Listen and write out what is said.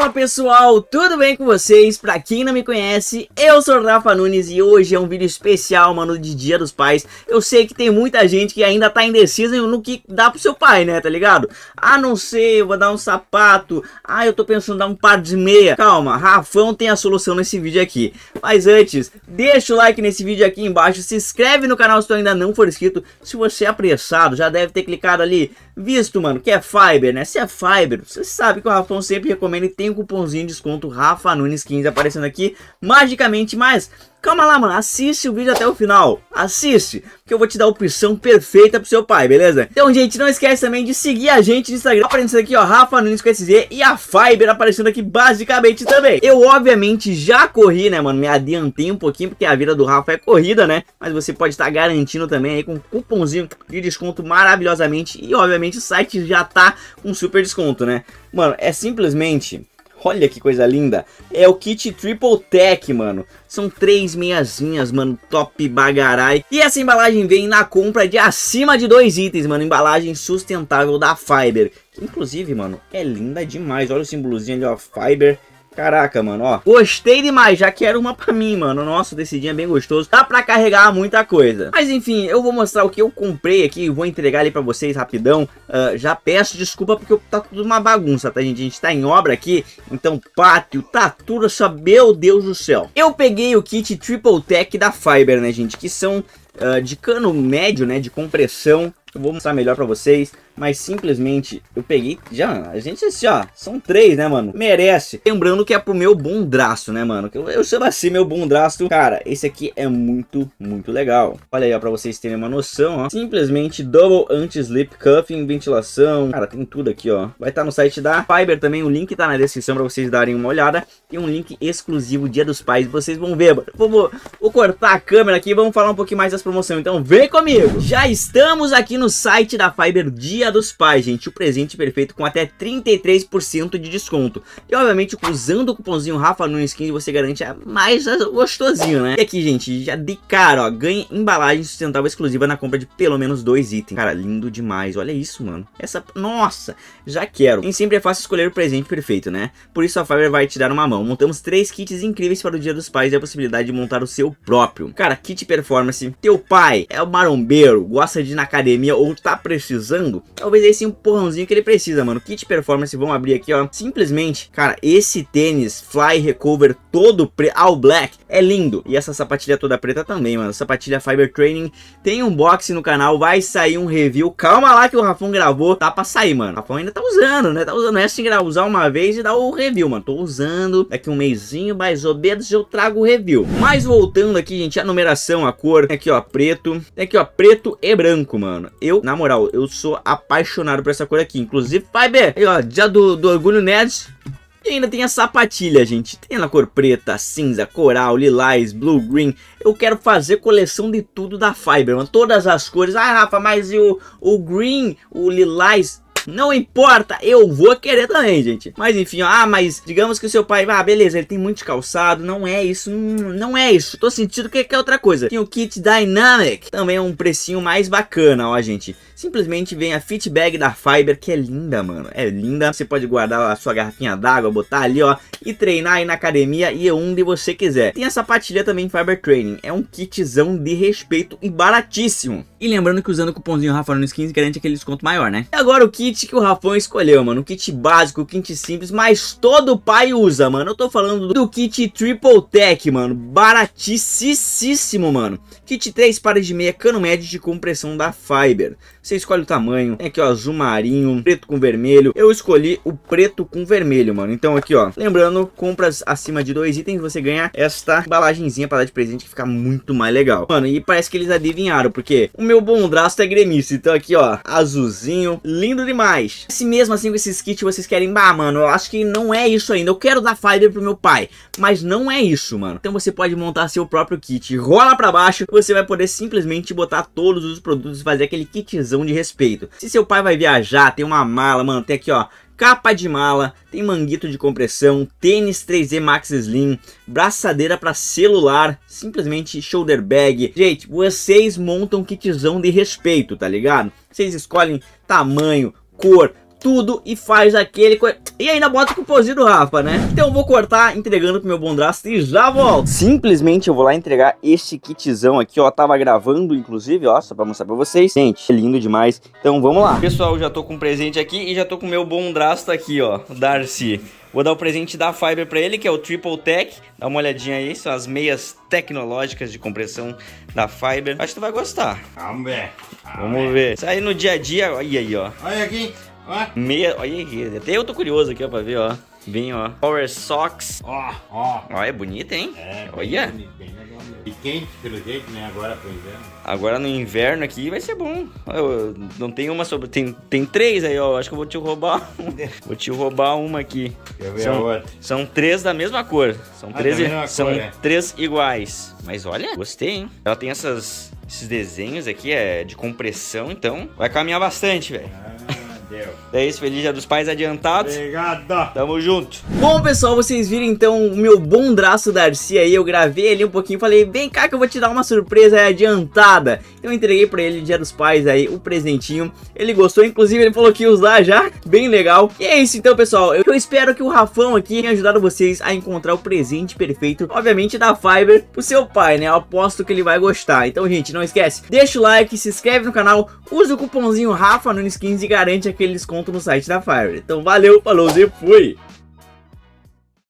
Fala pessoal, tudo bem com vocês? Pra quem não me conhece, eu sou o Rafa Nunes e hoje é um vídeo especial, mano, de Dia dos Pais. Eu sei que tem muita gente que ainda tá indecisa no que dá pro seu pai, né, tá ligado? Ah, não sei, eu vou dar um sapato, ah, eu tô pensando em dar um par de meia. Calma, Rafão tem a solução nesse vídeo aqui. Mas antes, deixa o like nesse vídeo aqui embaixo, se inscreve no canal se tu ainda não for inscrito. Se você é apressado, já deve ter clicado ali, visto, mano, que é Fiber, né? Se é Fiber, você sabe que o Rafão sempre recomenda e tem cuponzinho cupomzinho de desconto Rafa Nunes 15 aparecendo aqui magicamente, mas calma lá, mano, assiste o vídeo até o final, assiste, que eu vou te dar a opção perfeita pro seu pai, beleza? Então, gente, não esquece também de seguir a gente no Instagram, aparecendo aqui, ó, Rafa Nunes com SZ e a Fiber aparecendo aqui basicamente também. Eu, obviamente, já corri, né, mano, me adiantei um pouquinho, porque a vida do Rafa é corrida, né, mas você pode estar tá garantindo também aí com um cupomzinho de desconto maravilhosamente e, obviamente, o site já tá com super desconto, né? Mano, é simplesmente Olha que coisa linda. É o kit Triple Tech, mano. São três meiazinhas, mano, top bagarai. E essa embalagem vem na compra de acima de dois itens, mano. Embalagem sustentável da Fiber. Que, inclusive, mano, é linda demais. Olha o símbolozinho ali, ó, Fiber Caraca, mano, ó. Gostei demais, já quero uma pra mim, mano. Nossa, descidinha é bem gostoso. Dá pra carregar muita coisa. Mas enfim, eu vou mostrar o que eu comprei aqui. Vou entregar ali pra vocês rapidão. Uh, já peço desculpa porque tá tudo uma bagunça, tá, gente? A gente tá em obra aqui. Então, pátio, tá tudo só... Meu Deus do céu. Eu peguei o kit Triple Tech da Fiber, né, gente? Que são uh, de cano médio, né, de compressão. Eu vou mostrar melhor pra vocês mas simplesmente eu peguei. Já, a gente assim, ó, são três, né, mano? Merece. Lembrando que é pro meu bundraço, né, mano? Que eu, eu chamo assim meu bundraço. Cara, esse aqui é muito, muito legal. Olha aí, ó, pra vocês terem uma noção, ó. Simplesmente Double Anti-Slip Cuffing, ventilação. Cara, tem tudo aqui, ó. Vai estar tá no site da Fiber também, o link tá na descrição pra vocês darem uma olhada. Tem um link exclusivo Dia dos Pais, vocês vão ver, mano. Vou, vou, vou cortar a câmera aqui e vamos falar um pouquinho mais das promoções. Então vem comigo! Já estamos aqui no site da Fiber Dia Dia dos Pais, gente, o presente perfeito com até 33% de desconto. E obviamente, usando o cupomzinho Rafa Nunes 15, você garante mais gostosinho, né? E aqui, gente, já de cara, ó, ganha embalagem sustentável exclusiva na compra de pelo menos dois itens. Cara, lindo demais, olha isso, mano. Essa, nossa, já quero. E sempre é fácil escolher o presente perfeito, né? Por isso a Fiverr vai te dar uma mão. Montamos três kits incríveis para o Dia dos Pais e a possibilidade de montar o seu próprio. Cara, kit performance, teu pai é o marombeiro, gosta de ir na academia ou tá precisando? talvez esse um porrãozinho que ele precisa, mano. Kit Performance, vamos abrir aqui, ó. Simplesmente, cara, esse tênis Fly Recover todo pre all black é lindo. E essa sapatilha toda preta também, mano. Sapatilha Fiber Training. Tem um box no canal, vai sair um review. Calma lá que o Rafão gravou, tá pra sair, mano. O Rafão ainda tá usando, né? Tá usando essa, é assim, usar uma vez e dar o review, mano. Tô usando, daqui um mêsinho, mais ou menos, eu trago o review. Mas voltando aqui, gente, a numeração, a cor. Aqui, ó, preto. Aqui, ó, preto e branco, mano. Eu, na moral, eu sou a apaixonado por essa cor aqui. Inclusive, Fiber, aí, ó, dia do, do Orgulho Nerd, e ainda tem a sapatilha, gente. Tem na cor preta, cinza, coral, lilás, blue, green. Eu quero fazer coleção de tudo da Fiber, mano. Todas as cores. Ah, Rafa, mas e o, o green, o lilás? Não importa, eu vou querer também, gente. Mas enfim, ó, ah, mas digamos que o seu pai, ah, beleza, ele tem muito calçado, não é isso, hum, não é isso. Tô sentindo que é outra coisa. Tem o kit Dynamic, também é um precinho mais bacana, ó, gente. Simplesmente vem a fit bag da Fiber, que é linda, mano. É linda. Você pode guardar a sua garrafinha d'água, botar ali, ó, e treinar aí na academia e onde você quiser. Tem a sapatilha também Fiber Training. É um kitzão de respeito e baratíssimo. E lembrando que usando o cupomzinho Rafa no skins garante aquele desconto maior, né? E agora o kit que o Rafão escolheu, mano. O kit básico, o kit simples, mas todo pai usa, mano. Eu tô falando do kit Triple Tech, mano. Baraticíssimo, mano. Kit 3 pares de meia, cano médio de compressão da Fiber. Você escolhe o tamanho. Tem aqui, ó, azul marinho, preto com vermelho. Eu escolhi o preto com vermelho, mano. Então aqui, ó. Lembrando, compras acima de dois itens, você ganha esta embalagenzinha pra dar de presente que fica muito mais legal. Mano, e parece que eles adivinharam, porque o meu draço é gremista. Então aqui, ó, azulzinho, lindo demais. Se mesmo assim com esses kits vocês querem, bah, mano, eu acho que não é isso ainda. Eu quero dar Fiber pro meu pai, mas não é isso, mano. Então você pode montar seu próprio kit. Rola pra baixo, você vai poder simplesmente botar todos os produtos e fazer aquele kitzão de respeito. Se seu pai vai viajar, tem uma mala, mano, tem aqui, ó, capa de mala, tem manguito de compressão, tênis 3D Max Slim, braçadeira para celular, simplesmente shoulder bag. Gente, vocês montam um kitzão de respeito, tá ligado? Vocês escolhem tamanho, cor, tudo e faz aquele... Co... E ainda bota o cupomzinho do Rafa, né? Então eu vou cortar entregando pro meu bondraço e já volto. Simplesmente eu vou lá entregar este kitzão aqui, ó. Tava gravando, inclusive, ó, só pra mostrar pra vocês. Gente, é lindo demais. Então vamos lá. Pessoal, já tô com um presente aqui e já tô com o meu bondrasto aqui, ó. Darcy. Vou dar o presente da Fiber para ele, que é o Triple Tech. Dá uma olhadinha aí, são as meias tecnológicas de compressão da Fiber. Acho que tu vai gostar. Vamos ver. Vamos ver. Isso aí no dia a dia. Olha aí, ó. Olha aqui. Meia, olha aqui, até eu tô curioso aqui, ó, pra ver, ó. Bem, ó. Power Socks. Ó, ó. Ó, é bonita, hein? É, olha. Bem, bem legal mesmo. E quente, pelo jeito, né? Agora pro inverno. Agora no inverno aqui vai ser bom. Eu, não tem uma sobre... Tem, tem três aí, ó. Acho que eu vou te roubar Vou te roubar uma aqui. eu ver são, a outra. São três da mesma cor. São, ah, três, é são cor, é. três iguais. Mas olha, gostei, hein? Ela tem essas esses desenhos aqui é de compressão, então vai caminhar bastante, velho. Ah, é isso, feliz dia dos pais adiantados. Obrigado. Tamo junto. Bom, pessoal, vocês viram então o meu bom braço Arcia aí. Eu gravei ali um pouquinho falei, vem cá que eu vou te dar uma surpresa adiantada. Eu entreguei pra ele dia dos pais aí, o presentinho. Ele gostou, inclusive ele falou que ia usar já. Bem legal. E é isso então, pessoal. Eu espero que o Rafão aqui tenha ajudado vocês a encontrar o presente perfeito, obviamente, da Fiber pro seu pai, né? Eu aposto que ele vai gostar. Então, gente, não esquece, deixa o like, se inscreve no canal, usa o cupomzinho Rafa no skins e garante aqui que eles contam no site da Fire. Então valeu, falou e fui!